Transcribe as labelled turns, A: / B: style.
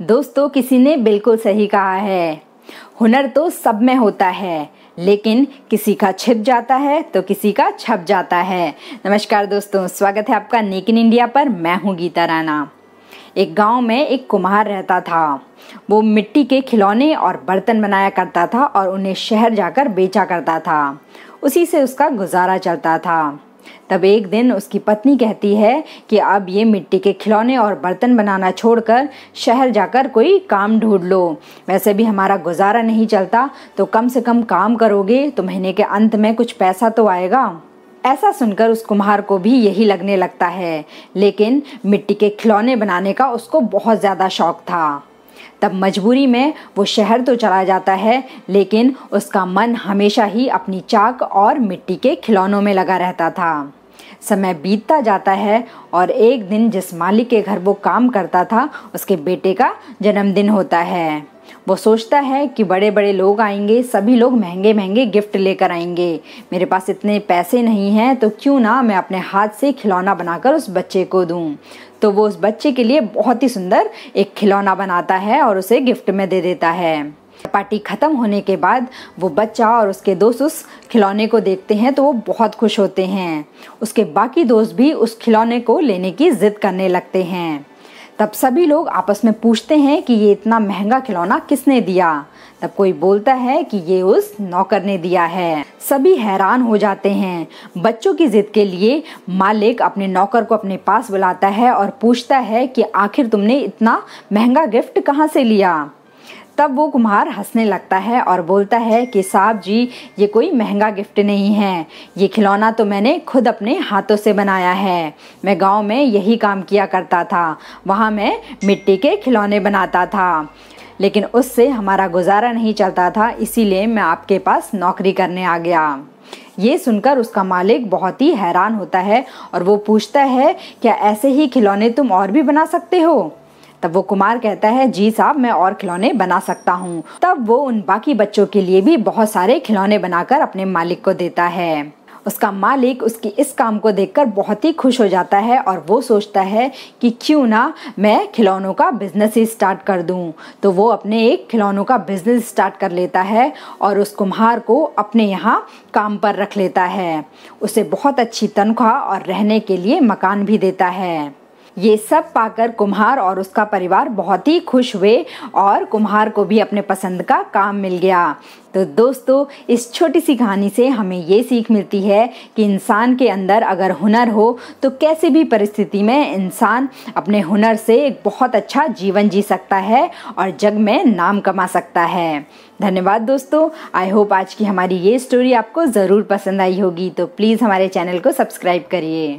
A: दोस्तों किसी ने बिल्कुल सही कहा है हुनर तो सब में होता है लेकिन किसी का छिप जाता है तो किसी का छप जाता है नमस्कार दोस्तों स्वागत है आपका नेक इन इंडिया पर मैं हूँ गीता राणा एक गांव में एक कुम्हार रहता था वो मिट्टी के खिलौने और बर्तन बनाया करता था और उन्हें शहर जाकर बेचा करता था उसी से उसका गुजारा चलता था तब एक दिन उसकी पत्नी कहती है कि अब ये मिट्टी के खिलौने और बर्तन बनाना छोड़कर शहर जाकर कोई काम ढूंढ लो वैसे भी हमारा गुजारा नहीं चलता तो कम से कम काम करोगे तो महीने के अंत में कुछ पैसा तो आएगा ऐसा सुनकर उस कुम्हार को भी यही लगने लगता है लेकिन मिट्टी के खिलौने बनाने का उसको बहुत ज़्यादा शौक था तब मजबूरी में वो शहर तो चला जाता है लेकिन उसका मन हमेशा ही अपनी चाक और मिट्टी के खिलौनों में लगा रहता था समय बीतता जाता है और एक दिन जिस मालिक के घर वो काम करता था उसके बेटे का जन्मदिन होता है वो सोचता है कि बड़े बड़े लोग आएंगे सभी लोग महंगे महंगे गिफ्ट लेकर आएंगे मेरे पास इतने पैसे नहीं हैं तो क्यों ना मैं अपने हाथ से खिलौना बनाकर उस बच्चे को दूँ तो वो उस बच्चे के लिए बहुत ही सुंदर एक खिलौना बनाता है और उसे गिफ्ट में दे देता है पार्टी ख़त्म होने के बाद वो बच्चा और उसके दोस्त उस खिलौने को देखते हैं तो वो बहुत खुश होते हैं उसके बाकी दोस्त भी उस खिलौने को लेने की ज़िद करने लगते हैं तब सभी लोग आपस में पूछते हैं कि ये इतना महंगा खिलौना किसने दिया तब कोई बोलता है कि ये उस नौकर ने दिया है सभी हैरान हो जाते हैं बच्चों की जिद के लिए मालिक अपने नौकर को अपने पास बुलाता है और पूछता है कि आखिर तुमने इतना महंगा गिफ्ट कहाँ से लिया तब वो कुम्हार हंसने लगता है और बोलता है कि साहब जी ये कोई महंगा गिफ्ट नहीं है ये खिलौना तो मैंने खुद अपने हाथों से बनाया है मैं गांव में यही काम किया करता था वहाँ मैं मिट्टी के खिलौने बनाता था लेकिन उससे हमारा गुजारा नहीं चलता था इसीलिए मैं आपके पास नौकरी करने आ गया ये सुनकर उसका मालिक बहुत ही हैरान होता है और वो पूछता है क्या ऐसे ही खिलौने तुम और भी बना सकते हो तब वो कुमार कहता है जी साहब मैं और खिलौने बना सकता हूँ तब वो उन बाकी बच्चों के लिए भी बहुत सारे खिलौने बनाकर अपने मालिक को देता है उसका मालिक उसकी इस काम को देखकर बहुत ही खुश हो जाता है और वो सोचता है कि क्यों ना मैं खिलौनों का बिजनेस ही स्टार्ट कर दूं तो वो अपने एक खिलौनों का बिजनेस स्टार्ट कर लेता है और उस कुम्हार को अपने यहाँ काम पर रख लेता है उसे बहुत अच्छी तनख्वाह और रहने के लिए मकान भी देता है ये सब पाकर कुम्हार और उसका परिवार बहुत ही खुश हुए और कुम्हार को भी अपने पसंद का काम मिल गया तो दोस्तों इस छोटी सी कहानी से हमें ये सीख मिलती है कि इंसान के अंदर अगर हुनर हो तो कैसे भी परिस्थिति में इंसान अपने हुनर से एक बहुत अच्छा जीवन जी सकता है और जग में नाम कमा सकता है धन्यवाद दोस्तों आई होप आज की हमारी ये स्टोरी आपको ज़रूर पसंद आई होगी तो प्लीज़ हमारे चैनल को सब्सक्राइब करिए